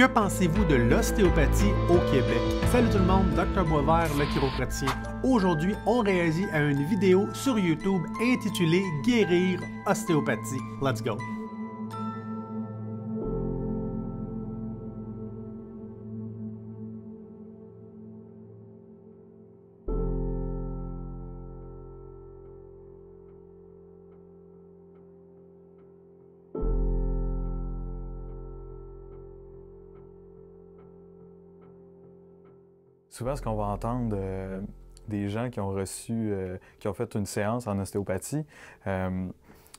Que pensez-vous de l'ostéopathie au Québec? Salut tout le monde, Dr Boisvert, le chiropraticien. Aujourd'hui, on réagit à une vidéo sur YouTube intitulée Guérir ostéopathie. Let's go! Souvent, ce qu'on va entendre euh, des gens qui ont reçu, euh, qui ont fait une séance en ostéopathie, euh,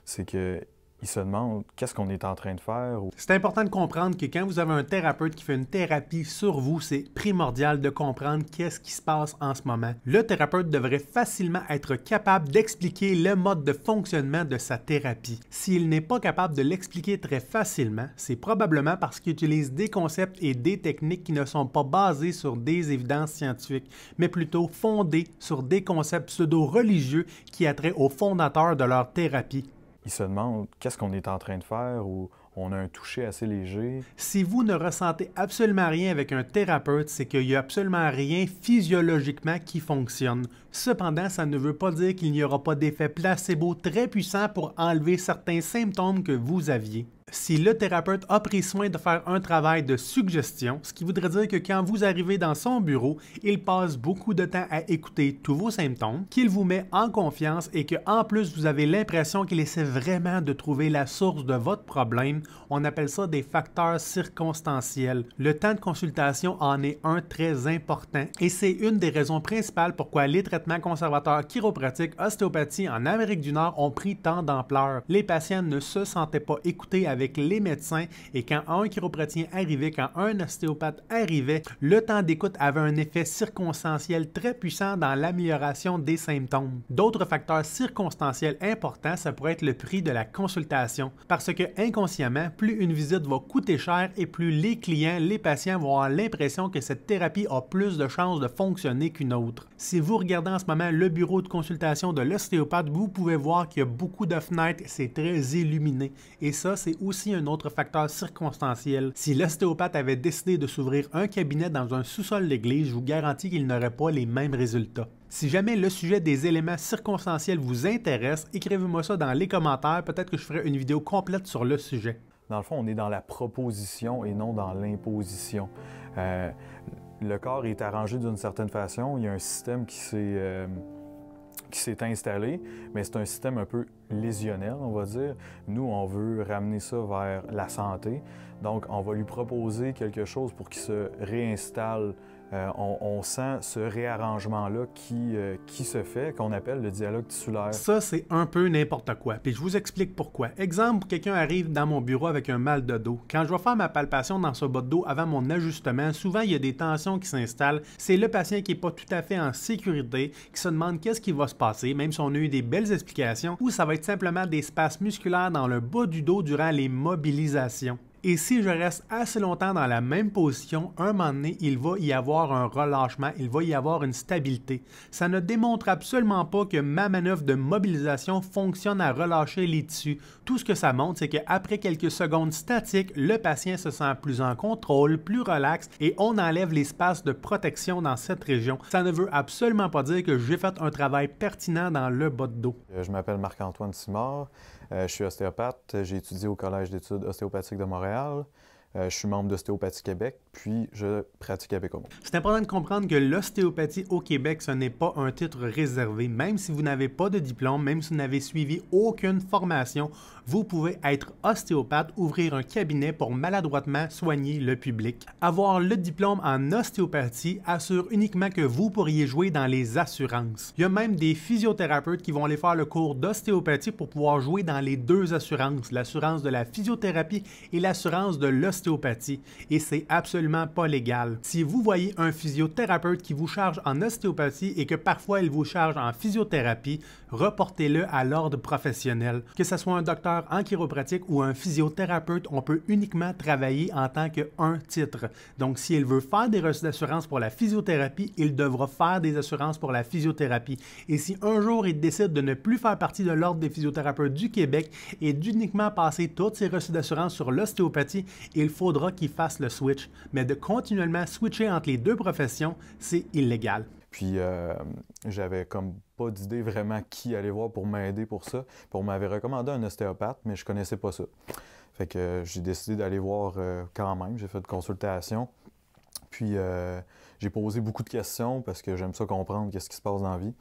c'est que ils se demandent qu'est-ce qu'on est en train de faire. C'est important de comprendre que quand vous avez un thérapeute qui fait une thérapie sur vous, c'est primordial de comprendre qu'est-ce qui se passe en ce moment. Le thérapeute devrait facilement être capable d'expliquer le mode de fonctionnement de sa thérapie. S'il n'est pas capable de l'expliquer très facilement, c'est probablement parce qu'il utilise des concepts et des techniques qui ne sont pas basés sur des évidences scientifiques, mais plutôt fondés sur des concepts pseudo-religieux qui attraient aux fondateurs de leur thérapie, ils se demandent qu'est-ce qu'on est en train de faire ou on a un toucher assez léger. Si vous ne ressentez absolument rien avec un thérapeute, c'est qu'il n'y a absolument rien physiologiquement qui fonctionne. Cependant, ça ne veut pas dire qu'il n'y aura pas d'effet placebo très puissant pour enlever certains symptômes que vous aviez si le thérapeute a pris soin de faire un travail de suggestion, ce qui voudrait dire que quand vous arrivez dans son bureau, il passe beaucoup de temps à écouter tous vos symptômes, qu'il vous met en confiance et que en plus vous avez l'impression qu'il essaie vraiment de trouver la source de votre problème. On appelle ça des facteurs circonstanciels. Le temps de consultation en est un très important et c'est une des raisons principales pourquoi les traitements conservateurs chiropratiques, ostéopathie en Amérique du Nord ont pris tant d'ampleur. Les patients ne se sentaient pas écoutés avec les médecins et quand un chiropratien arrivait, quand un ostéopathe arrivait, le temps d'écoute avait un effet circonstanciel très puissant dans l'amélioration des symptômes. D'autres facteurs circonstanciels importants, ça pourrait être le prix de la consultation, parce que inconsciemment, plus une visite va coûter cher et plus les clients, les patients vont avoir l'impression que cette thérapie a plus de chances de fonctionner qu'une autre. Si vous regardez en ce moment le bureau de consultation de l'ostéopathe, vous pouvez voir qu'il y a beaucoup de fenêtres, c'est très illuminé. Et ça, c'est où aussi un autre facteur circonstanciel. Si l'ostéopathe avait décidé de s'ouvrir un cabinet dans un sous-sol d'église, je vous garantis qu'il n'aurait pas les mêmes résultats. Si jamais le sujet des éléments circonstanciels vous intéresse, écrivez-moi ça dans les commentaires, peut-être que je ferai une vidéo complète sur le sujet. Dans le fond, on est dans la proposition et non dans l'imposition. Euh, le corps est arrangé d'une certaine façon, il y a un système qui s'est... Euh, qui s'est installé, mais c'est un système un peu lésionnel, on va dire. Nous, on veut ramener ça vers la santé. Donc, on va lui proposer quelque chose pour qu'il se réinstalle euh, on, sent ce réarrangement-là qui, euh, qui se fait, qu'on appelle le dialogue tissulaire. Ça, c'est un peu n'importe quoi. Puis je vous explique pourquoi. Exemple, quelqu'un arrive dans mon bureau avec un mal de dos. Quand je vais faire ma palpation dans ce bas de dos avant mon ajustement, souvent il y a des tensions qui s'installent. C'est le patient qui n'est pas tout à fait en sécurité, qui se demande qu'est-ce qui va se passer, même si on a eu des belles explications, ou ça va être simplement des espaces musculaires dans le bas du dos durant les mobilisations. Et si je reste assez longtemps dans la même position, un moment donné, il va y avoir un relâchement, il va y avoir une stabilité. Ça ne démontre absolument pas que ma manœuvre de mobilisation fonctionne à relâcher les tissus. Tout ce que ça montre, c'est qu'après quelques secondes statiques, le patient se sent plus en contrôle, plus relax et on enlève l'espace de protection dans cette région. Ça ne veut absolument pas dire que j'ai fait un travail pertinent dans le bas de dos. Euh, je m'appelle Marc-Antoine Simard. Euh, je suis ostéopathe. J'ai étudié au Collège d'études ostéopathiques de Montréal. Euh, je suis membre d'Ostéopathie Québec, puis je pratique avec moi. C'est important de comprendre que l'ostéopathie au Québec, ce n'est pas un titre réservé. Même si vous n'avez pas de diplôme, même si vous n'avez suivi aucune formation, vous pouvez être ostéopathe, ouvrir un cabinet pour maladroitement soigner le public. Avoir le diplôme en ostéopathie assure uniquement que vous pourriez jouer dans les assurances. Il y a même des physiothérapeutes qui vont aller faire le cours d'ostéopathie pour pouvoir jouer dans les deux assurances, l'assurance de la physiothérapie et l'assurance de l'ostéopathie ostéopathie et c'est absolument pas légal. Si vous voyez un physiothérapeute qui vous charge en ostéopathie et que parfois il vous charge en physiothérapie, reportez-le à l'ordre professionnel. Que ce soit un docteur en chiropratique ou un physiothérapeute, on peut uniquement travailler en tant qu'un titre. Donc s'il veut faire des reçus d'assurance pour la physiothérapie, il devra faire des assurances pour la physiothérapie. Et si un jour il décide de ne plus faire partie de l'ordre des physiothérapeutes du Québec et d'uniquement passer toutes ses reçus d'assurance sur l'ostéopathie, il il faudra qu'il fasse le switch. Mais de continuellement switcher entre les deux professions, c'est illégal. Puis euh, j'avais comme pas d'idée vraiment qui aller voir pour m'aider pour ça. Puis on m'avait recommandé un ostéopathe, mais je connaissais pas ça. Fait que euh, j'ai décidé d'aller voir euh, quand même. J'ai fait de consultation. Puis j'ai posé beaucoup de questions parce que j'aime ça comprendre qu'est-ce qui se passe dans la vie.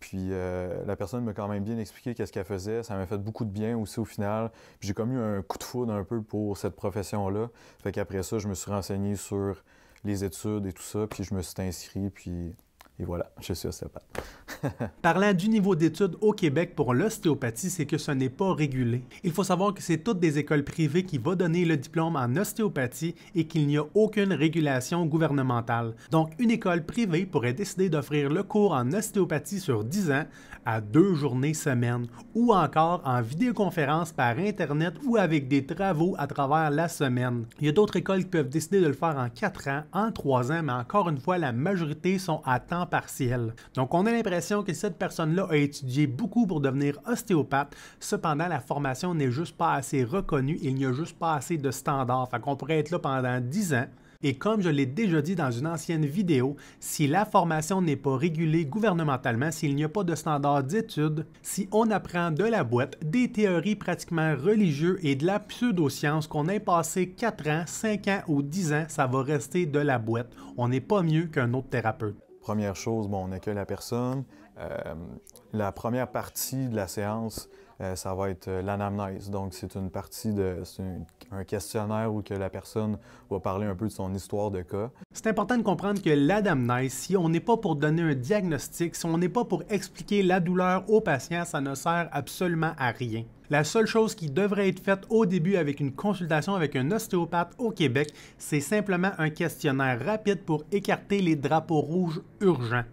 Puis euh, la personne m'a quand même bien expliqué qu'est-ce qu'elle faisait. Ça m'a fait beaucoup de bien aussi au final. Puis j'ai comme eu un coup de foudre un peu pour cette profession-là. Fait qu'après ça, je me suis renseigné sur les études et tout ça. Puis je me suis inscrit. Puis et voilà, je suis ostéopathe. Parlant du niveau d'études au Québec pour l'ostéopathie, c'est que ce n'est pas régulé. Il faut savoir que c'est toutes des écoles privées qui vont donner le diplôme en ostéopathie et qu'il n'y a aucune régulation gouvernementale. Donc, une école privée pourrait décider d'offrir le cours en ostéopathie sur 10 ans à deux journées semaine ou encore en vidéoconférence par Internet ou avec des travaux à travers la semaine. Il y a d'autres écoles qui peuvent décider de le faire en 4 ans, en 3 ans, mais encore une fois, la majorité sont à temps partiel. Donc, on a l'impression que cette personne-là a étudié beaucoup pour devenir ostéopathe. Cependant, la formation n'est juste pas assez reconnue. Il n'y a juste pas assez de standards. Fait qu'on pourrait être là pendant 10 ans. Et comme je l'ai déjà dit dans une ancienne vidéo, si la formation n'est pas régulée gouvernementalement, s'il n'y a pas de standards d'études, si on apprend de la boîte des théories pratiquement religieuses et de la pseudo qu'on ait passé 4 ans, 5 ans ou 10 ans, ça va rester de la boîte. On n'est pas mieux qu'un autre thérapeute première chose, bon, on accueille la personne. Euh, la première partie de la séance, euh, ça va être euh, l'anamnèse. Donc, c'est une partie de. Un, un questionnaire où que la personne va parler un peu de son histoire de cas. C'est important de comprendre que l'anamnèse, si on n'est pas pour donner un diagnostic, si on n'est pas pour expliquer la douleur au patient, ça ne sert absolument à rien. La seule chose qui devrait être faite au début avec une consultation avec un ostéopathe au Québec, c'est simplement un questionnaire rapide pour écarter les drapeaux rouges urgents.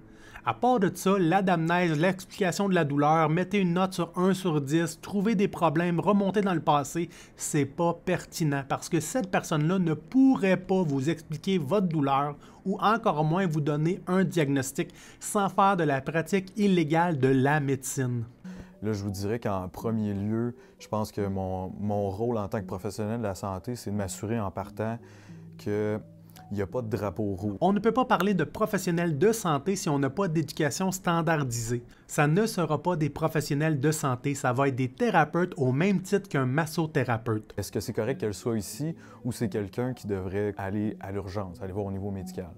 À part de ça, l'adamnèse, l'explication de la douleur, mettez une note sur 1 sur 10, trouver des problèmes, remonter dans le passé, c'est pas pertinent parce que cette personne-là ne pourrait pas vous expliquer votre douleur ou encore moins vous donner un diagnostic sans faire de la pratique illégale de la médecine. Là, je vous dirais qu'en premier lieu, je pense que mon, mon, rôle en tant que professionnel de la santé, c'est de m'assurer en partant que il n'y a pas de drapeau rouge. On ne peut pas parler de professionnels de santé si on n'a pas d'éducation standardisée. Ça ne sera pas des professionnels de santé, ça va être des thérapeutes au même titre qu'un massothérapeute. Est-ce que c'est correct qu'elle soit ici ou c'est quelqu'un qui devrait aller à l'urgence, aller voir au niveau médical?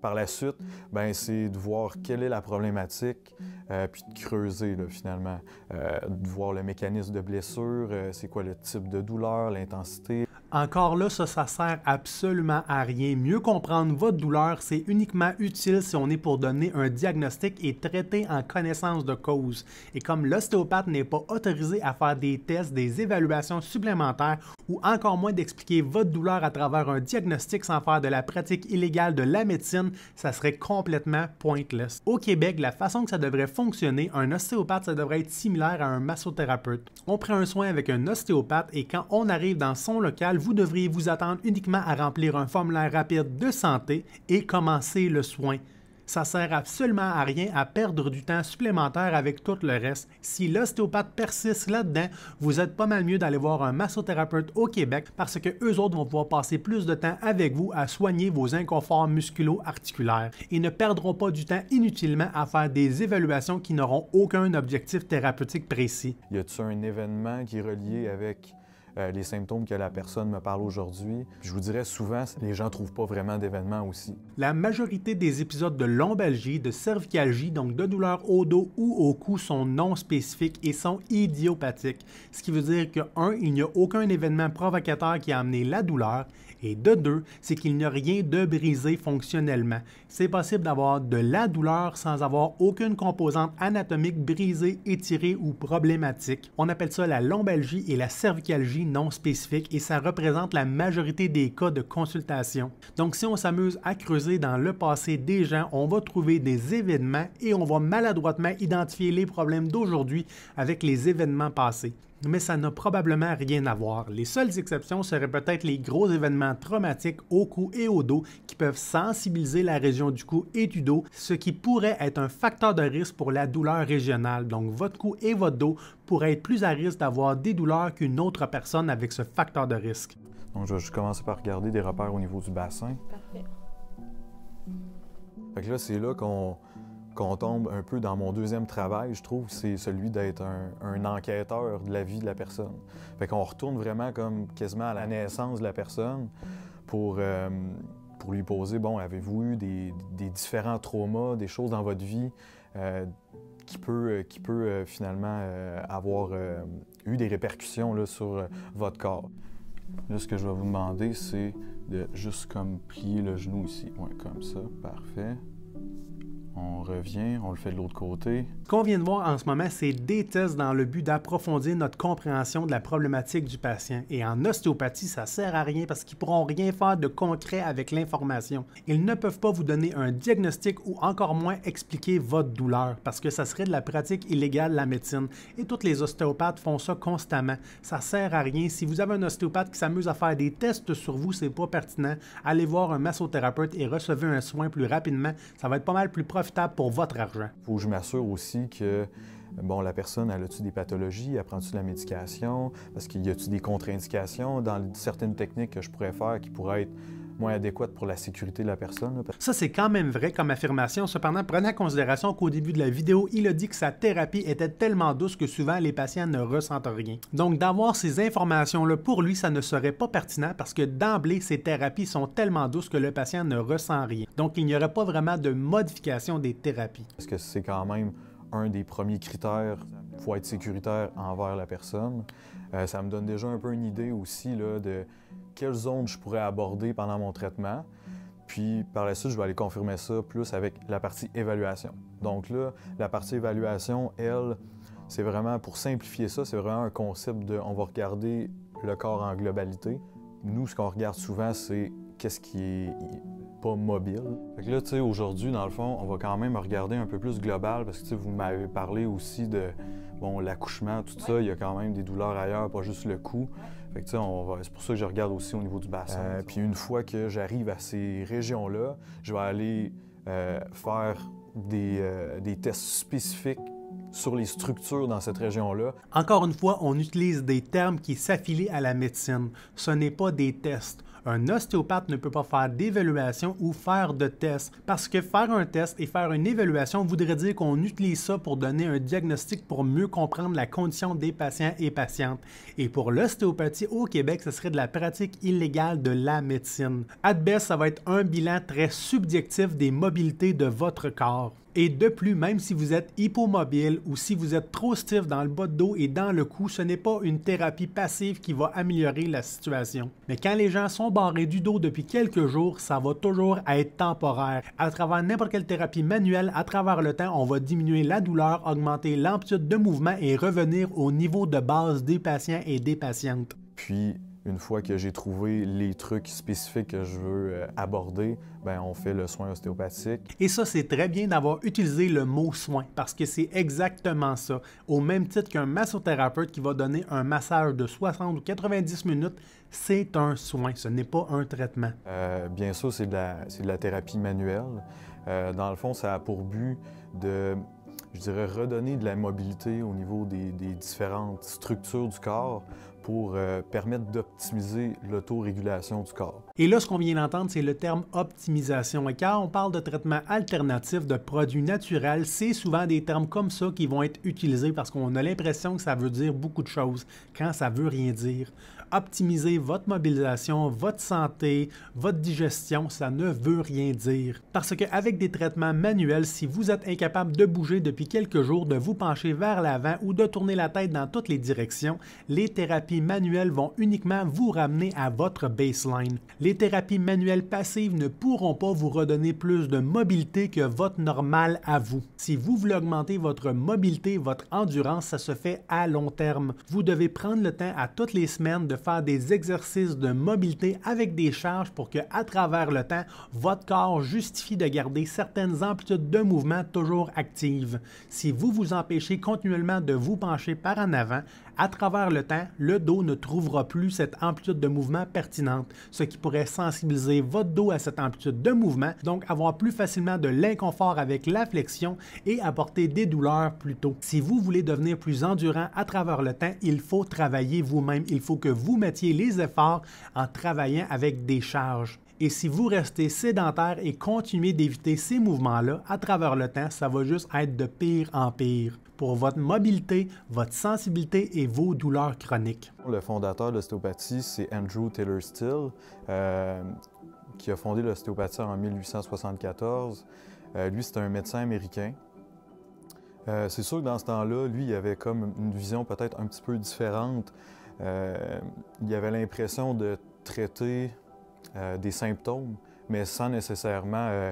Par la suite, ben, c'est de voir quelle est la problématique, euh, puis de creuser finalement, euh, de voir le mécanisme de blessure, euh, c'est quoi le type de douleur, l'intensité. Encore là, ça, ça sert absolument à rien. Mieux comprendre votre douleur, c'est uniquement utile si on est pour donner un diagnostic et traiter en connaissance de cause. Et comme l'ostéopathe n'est pas autorisé à faire des tests, des évaluations supplémentaires ou encore moins d'expliquer votre douleur à travers un diagnostic sans faire de la pratique illégale de la médecine, ça serait complètement pointless. Au Québec, la façon que ça devrait fonctionner, un ostéopathe, ça devrait être similaire à un massothérapeute. On prend un soin avec un ostéopathe et quand on arrive dans son local, vous devriez vous attendre uniquement à remplir un formulaire rapide de santé et commencer le soin ça sert absolument à rien à perdre du temps supplémentaire avec tout le reste. Si l'ostéopathe persiste là-dedans, vous êtes pas mal mieux d'aller voir un massothérapeute au Québec parce que eux autres vont pouvoir passer plus de temps avec vous à soigner vos inconforts musculo-articulaires et ne perdront pas du temps inutilement à faire des évaluations qui n'auront aucun objectif thérapeutique précis. Y a-t-il un événement qui est relié avec euh, les symptômes que la personne me parle aujourd'hui. Je vous dirais souvent, les gens ne trouvent pas vraiment d'événements aussi. La majorité des épisodes de lombalgie, de cervicalgie, donc de douleur au dos ou au cou, sont non spécifiques et sont idiopathiques. Ce qui veut dire que, un, il n'y a aucun événement provocateur qui a amené la douleur et de deux, c'est qu'il n'y a rien de brisé fonctionnellement. C'est possible d'avoir de la douleur sans avoir aucune composante anatomique brisée, étirée ou problématique. On appelle ça la lombalgie et la cervicalgie non spécifique et ça représente la majorité des cas de consultation. Donc si on s'amuse à creuser dans le passé des gens, on va trouver des événements et on va maladroitement identifier les problèmes d'aujourd'hui avec les événements passés mais ça n'a probablement rien à voir. Les seules exceptions seraient peut-être les gros événements traumatiques au cou et au dos qui peuvent sensibiliser la région du cou et du dos, ce qui pourrait être un facteur de risque pour la douleur régionale. Donc votre cou et votre dos pourraient être plus à risque d'avoir des douleurs qu'une autre personne avec ce facteur de risque. Donc je vais juste commencer par regarder des repères au niveau du bassin. Parfait. Fait que là, c'est là qu'on qu'on tombe un peu dans mon deuxième travail, je trouve, c'est celui d'être un, enquêteur de la vie de la personne. Fait qu'on retourne vraiment comme quasiment à la naissance de la personne pour, euh, lui poser, bon, avez-vous eu des, différents traumas, des choses dans votre vie euh, qui peut, euh, finalement avoir eu des répercussions sur votre corps. Là, ce que je vais vous demander, c'est de juste comme plier le genou ici. Ouais, comme ça, parfait on revient, on le fait de l'autre côté, ce qu'on vient de voir en ce moment, c'est des tests dans le but d'approfondir notre compréhension de la problématique du patient. Et en ostéopathie, ça sert à rien parce qu'ils ne pourront rien faire de concret avec l'information. Ils ne peuvent pas vous donner un diagnostic ou encore moins expliquer votre douleur parce que ça serait de la pratique illégale de la médecine. Et toutes les ostéopathes font ça constamment. Ça sert à rien. Si vous avez un ostéopathe qui s'amuse à faire des tests sur vous, c'est pas pertinent. Allez voir un massothérapeute et recevez un soin plus rapidement. Ça va être pas mal plus profitable pour votre argent. Faut que je m'assure aussi que bon, la personne, elle a-tu des pathologies, elle prend-tu de la médication, parce qu'il y a-tu des contre-indications dans certaines techniques que je pourrais faire qui pourraient être moins adéquates pour la sécurité de la personne. Ça, c'est quand même vrai comme affirmation. Cependant, prenez en considération qu'au début de la vidéo, il a dit que sa thérapie était tellement douce que souvent les patients ne ressentent rien. Donc, d'avoir ces informations-là pour lui, ça ne serait pas pertinent parce que d'emblée, ces thérapies sont tellement douces que le patient ne ressent rien. Donc, il n'y aurait pas vraiment de modification des thérapies. Parce que c'est quand même un des premiers critères, il faut être sécuritaire envers la personne. Euh, ça me donne déjà un peu une idée aussi là, de quelles zones je pourrais aborder pendant mon traitement. Puis par la suite, je vais aller confirmer ça plus avec la partie évaluation. Donc là, la partie évaluation, elle, c'est vraiment, pour simplifier ça, c'est vraiment un concept de on va regarder le corps en globalité. Nous, ce qu'on regarde souvent, c'est qu'est-ce qui est mobile. là, tu sais, aujourd'hui, dans le fond, on va quand même regarder un peu plus global parce que, tu sais, vous m'avez parlé aussi de, bon, l'accouchement, tout ça, il y a quand même des douleurs ailleurs, pas juste le cou. Fait que, tu sais, va... c'est pour ça que je regarde aussi au niveau du bassin. Euh, puis une fois que j'arrive à ces régions-là, je vais aller euh, faire des, euh, des tests spécifiques sur les structures dans cette région-là. Encore une fois, on utilise des termes qui s'affilient à la médecine. Ce n'est pas des tests. Un ostéopathe ne peut pas faire d'évaluation ou faire de test parce que faire un test et faire une évaluation voudrait dire qu'on utilise ça pour donner un diagnostic pour mieux comprendre la condition des patients et patientes. Et pour l'ostéopathie au Québec, ce serait de la pratique illégale de la médecine. À ça va être un bilan très subjectif des mobilités de votre corps. Et de plus, même si vous êtes hypomobile ou si vous êtes trop stiff dans le bas de dos et dans le cou, ce n'est pas une thérapie passive qui va améliorer la situation. Mais quand les gens sont barrés du dos depuis quelques jours, ça va toujours être temporaire. À travers n'importe quelle thérapie manuelle, à travers le temps, on va diminuer la douleur, augmenter l'amplitude de mouvement et revenir au niveau de base des patients et des patientes. Puis, une fois que j'ai trouvé les trucs spécifiques que je veux euh, aborder, ben on fait le soin ostéopathique. Et ça, c'est très bien d'avoir utilisé le mot soin parce que c'est exactement ça. Au même titre qu'un massothérapeute qui va donner un massage de 60 ou 90 minutes, c'est un soin, ce n'est pas un traitement. Euh, bien sûr, c'est de, la thérapie manuelle. Euh, dans le fond, ça a pour but de je dirais, redonner de la mobilité au niveau des, différentes structures du corps pour euh, permettre d'optimiser l'autorégulation du corps. Et là, ce qu'on vient d'entendre, c'est le terme optimisation. Et quand on parle de traitements alternatifs, de produits naturels, c'est souvent des termes comme ça qui vont être utilisés parce qu'on a l'impression que ça veut dire beaucoup de choses quand ça veut rien dire. Optimiser votre mobilisation, votre santé, votre digestion, ça ne veut rien dire. Parce qu'avec des traitements manuels, si vous êtes incapable de bouger depuis quelques jours, de vous pencher vers l'avant ou de tourner la tête dans toutes les directions, les thérapies manuelles vont uniquement vous ramener à votre baseline les thérapies manuelles passives ne pourront pas vous redonner plus de mobilité que votre normale à vous. Si vous voulez augmenter votre mobilité, votre endurance, ça se fait à long terme. Vous devez prendre le temps à toutes les semaines de faire des exercices de mobilité avec des charges pour que, à travers le temps, votre corps justifie de garder certaines amplitudes de mouvement toujours actives. Si vous vous empêchez continuellement de vous pencher par en avant, à travers le temps, le dos ne trouvera plus cette amplitude de mouvement pertinente, ce qui pourrait sensibiliser votre dos à cette amplitude de mouvement, donc avoir plus facilement de l'inconfort avec la flexion et apporter des douleurs plus tôt. Si vous voulez devenir plus endurant à travers le temps, il faut travailler vous-même. Il faut que vous mettiez les efforts en travaillant avec des charges. Et si vous restez sédentaire et continuez d'éviter ces mouvements-là, à travers le temps, ça va juste être de pire en pire pour votre mobilité, votre sensibilité et vos douleurs chroniques. Le fondateur de l'ostéopathie, c'est Andrew Taylor Still, euh, qui a fondé l'ostéopathie en 1874. Euh, lui, c'est un médecin américain. Euh, c'est sûr que dans ce temps-là, lui, il avait comme une vision peut-être un petit peu différente. il avait l'impression de traiter euh, des symptômes, mais sans nécessairement euh,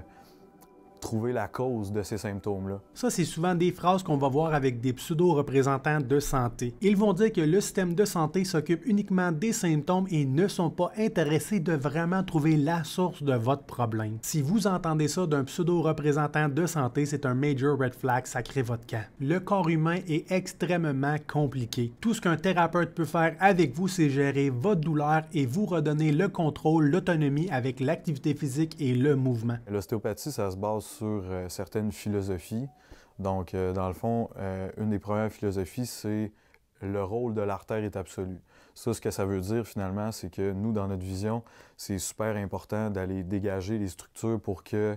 trouver la cause de ces symptômes-là. Ça, c'est souvent des phrases qu'on va voir avec des pseudo-représentants de santé. Ils vont dire que le système de santé s'occupe uniquement des symptômes et ne sont pas intéressés de vraiment trouver la source de votre problème. Si vous entendez ça d'un pseudo-représentant de santé, c'est un major red flag, ça crée votre camp. Le corps humain est extrêmement compliqué. Tout ce qu'un thérapeute peut faire avec vous, c'est gérer votre douleur et vous redonner le contrôle, l'autonomie avec l'activité physique et le mouvement. L'ostéopathie, ça se base sur euh, certaines philosophies. Donc, euh, dans le fond, euh, une des premières philosophies, c'est le rôle de l'artère est absolu. Ça, ce que ça veut dire finalement, c'est que nous, dans notre vision, c'est super important d'aller dégager les structures pour que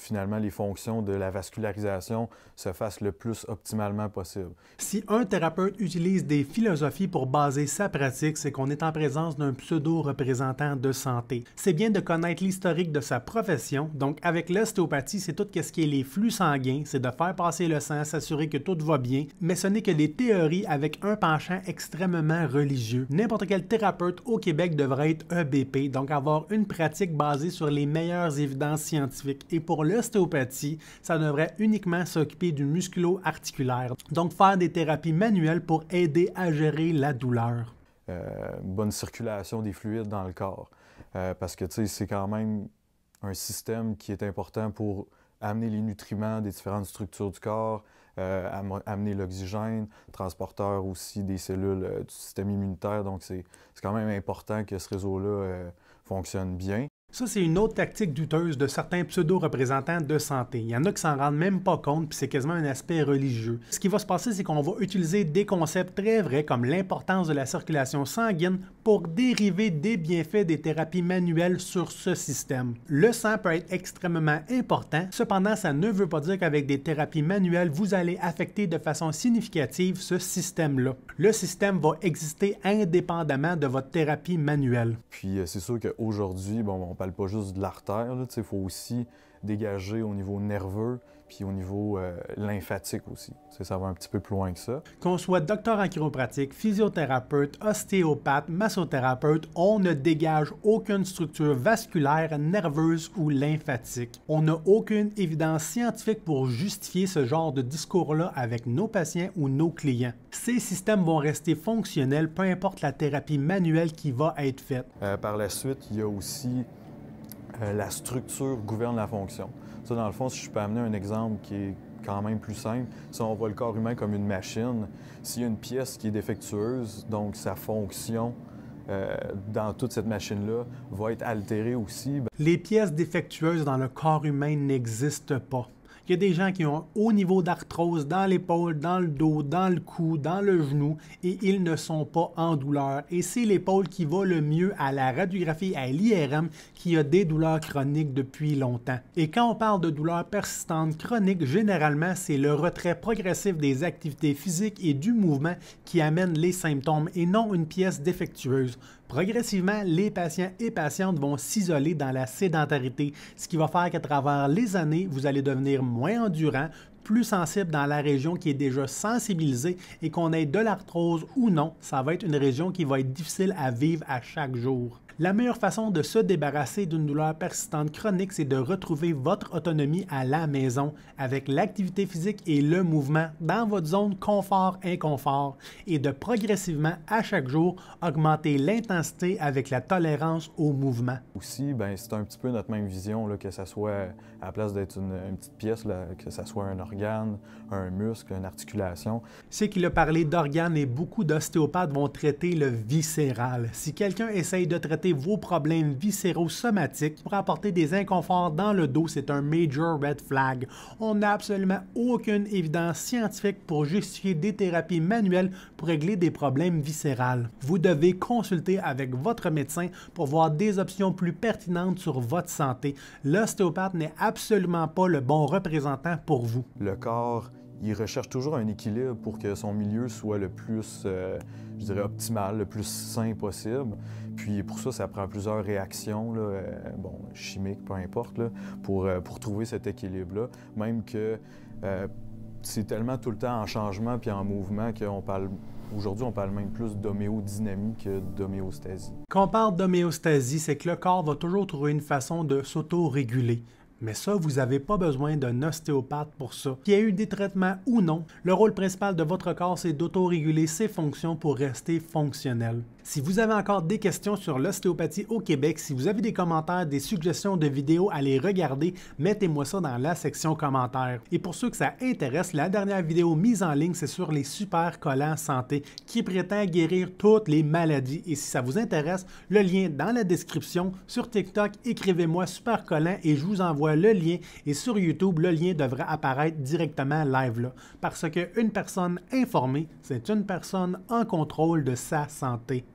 finalement les fonctions de la vascularisation se fassent le plus optimalement possible. Si un thérapeute utilise des philosophies pour baser sa pratique, c'est qu'on est en présence d'un pseudo-représentant de santé. C'est bien de connaître l'historique de sa profession. Donc, avec l'ostéopathie, c'est tout ce qui est les flux sanguins, c'est de faire passer le sang, s'assurer que tout va bien. Mais ce n'est que des théories avec un penchant extrêmement religieux. N'importe quel thérapeute au Québec devrait être EBP, donc avoir une pratique basée sur les meilleures évidences scientifiques. Et pour l'ostéopathie, ça devrait uniquement s'occuper du musculo-articulaire, donc faire des thérapies manuelles pour aider à gérer la douleur. Euh, bonne circulation des fluides dans le corps, euh, parce que tu sais, c'est quand même un système qui est important pour amener les nutriments des différentes structures du corps, euh, amener l'oxygène, transporteur aussi des cellules du système immunitaire. Donc, c'est quand même important que ce réseau-là fonctionne bien. Ça, c'est une autre tactique douteuse de certains pseudo-représentants de santé. Il y en a qui s'en rendent même pas compte, puis c'est quasiment un aspect religieux. Ce qui va se passer, c'est qu'on va utiliser des concepts très vrais comme l'importance de la circulation sanguine pour dériver des bienfaits des thérapies manuelles sur ce système. Le sang peut être extrêmement important, cependant, ça ne veut pas dire qu'avec des thérapies manuelles, vous allez affecter de façon significative ce système-là. Le système va exister indépendamment de votre thérapie manuelle. Puis, euh, c'est sûr qu'aujourd'hui, bon, on parle pas juste de l'artère, il faut aussi dégager au niveau nerveux puis au niveau euh, lymphatique aussi. ça va un petit peu plus loin que ça. Qu'on soit docteur en chiropratique, physiothérapeute, ostéopathe, massothérapeute, on ne dégage aucune structure vasculaire, nerveuse ou lymphatique. On n'a aucune évidence scientifique pour justifier ce genre de discours-là avec nos patients ou nos clients. Ces systèmes vont rester fonctionnels peu importe la thérapie manuelle qui va être faite. Euh, par la suite, il y a aussi euh, la structure gouverne la fonction. Ça, dans le fond, si je peux amener un exemple qui est quand même plus simple, si on voit le corps humain comme une machine, s'il y a une pièce qui est défectueuse, donc sa fonction euh, dans toute cette machine-là va être altérée aussi. Ben Les pièces défectueuses dans le corps humain n'existent pas. Il y a des gens qui ont un haut niveau d'arthrose dans l'épaule, dans le dos, dans le cou, dans le genou, et ils ne sont pas en douleur. Et c'est l'épaule qui va le mieux à la radiographie, à l'IRM, qui a des douleurs chroniques depuis longtemps. Et quand on parle de douleurs persistantes chroniques, généralement, c'est le retrait progressif des activités physiques et du mouvement qui amène les symptômes et non une pièce défectueuse. Progressivement, les patients et patientes vont s'isoler dans la sédentarité, ce qui va faire qu'à travers les années, vous allez devenir moins endurant, plus sensible dans la région qui est déjà sensibilisée et qu'on ait de l'arthrose ou non, ça va être une région qui va être difficile à vivre à chaque jour. La meilleure façon de se débarrasser d'une douleur persistante chronique, c'est de retrouver votre autonomie à la maison avec l'activité physique et le mouvement dans votre zone confort-inconfort et de progressivement à chaque jour augmenter l'intensité avec la tolérance au mouvement. Aussi, ben c'est un petit peu notre même vision, là, que ça soit à la place d'être une, petite pièce, que ça soit un organe, un muscle, une articulation. C'est qu'il a parlé d'organes et beaucoup d'ostéopathes vont traiter le viscéral. Si quelqu'un essaye de traiter vos problèmes viscéraux somatiques pour apporter des inconforts dans le dos, c'est un major red flag. On n'a absolument aucune évidence scientifique pour justifier des thérapies manuelles pour régler des problèmes viscérales. Vous devez consulter avec votre médecin pour voir des options plus pertinentes sur votre santé. L'ostéopathe n'est absolument pas le bon représentant pour vous. Le corps il recherche toujours un équilibre pour que son milieu soit le plus, euh, je dirais, optimal, le plus sain possible. Puis pour ça, ça prend plusieurs réactions, euh, bon, chimiques, peu importe, pour, euh, pour trouver cet équilibre-là. Même que euh, c'est tellement tout le temps en changement puis en mouvement qu'on parle. Aujourd'hui, on parle même plus d'homéodynamie que d'homéostasie. Quand on parle d'homéostasie, c'est que le corps va toujours trouver une façon de s'auto-réguler. Mais ça, vous n'avez pas besoin d'un ostéopathe pour ça. Qu'il y ait eu des traitements ou non, le rôle principal de votre corps, c'est d'autoréguler ses fonctions pour rester fonctionnel. Si vous avez encore des questions sur l'ostéopathie au Québec, si vous avez des commentaires, des suggestions de vidéos à les regarder, mettez-moi ça dans la section commentaires. Et pour ceux que ça intéresse, la dernière vidéo mise en ligne, c'est sur les super collants santé qui prétend guérir toutes les maladies. Et si ça vous intéresse, le lien dans la description. Sur TikTok, écrivez-moi super collant et je vous envoie le lien et sur YouTube, le lien devrait apparaître directement live là. Parce qu'une personne informée, c'est une personne en contrôle de sa santé.